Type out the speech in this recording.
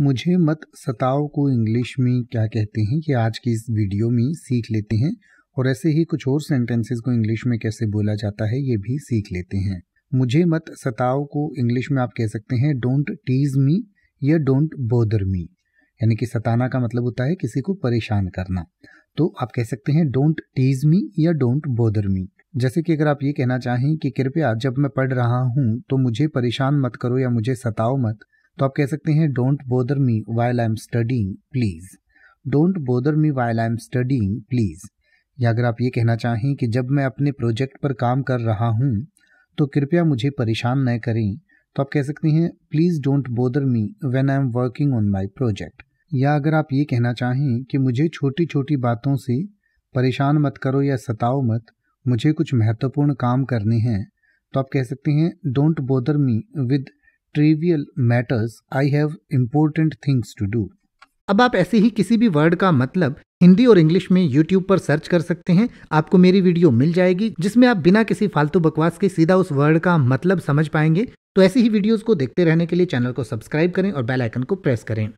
मुझे मत सताओ को इंग्लिश में क्या कहते हैं ये आज की इस वीडियो में सीख लेते हैं और ऐसे ही कुछ और सेंटेंसेस को इंग्लिश में कैसे बोला जाता है ये भी सीख लेते हैं मुझे मत सताओ को इंग्लिश में आप कह सकते हैं डोंट टीज मी या डोंट बोदर मी यानी कि सताना का मतलब होता है किसी को परेशान करना तो आप कह सकते हैं डोंट टीज मी या डोंट बोदर मी जैसे कि अगर आप ये कहना चाहें कि कृपया जब मैं पढ़ रहा हूँ तो मुझे परेशान मत करो या मुझे सताओ मत तो आप कह सकते हैं don't bother me while I am studying please don't bother me while I am studying please या अगर आप ये कहना चाहें कि जब मैं अपने प्रोजेक्ट पर काम कर रहा हूँ तो कृपया मुझे परेशान न करें तो आप कह सकते हैं please don't bother me when I am working on my project या अगर आप ये कहना चाहें कि मुझे छोटी छोटी बातों से परेशान मत करो या सताओ मत मुझे कुछ महत्वपूर्ण काम करने हैं तो आप कह सकते हैं don't bother me with trivial matters I have important things to do अब आप ऐसे ही किसी भी वर्ड का मतलब हिंदी और इंग्लिश में YouTube पर सर्च कर सकते हैं आपको मेरी वीडियो मिल जाएगी जिसमें आप बिना किसी फालतू बकवास के सीधा उस वर्ड का मतलब समझ पाएंगे तो ऐसी ही वीडियोस को देखते रहने के लिए चैनल को सब्सक्राइब करें और बेल आइकन को प्रेस करें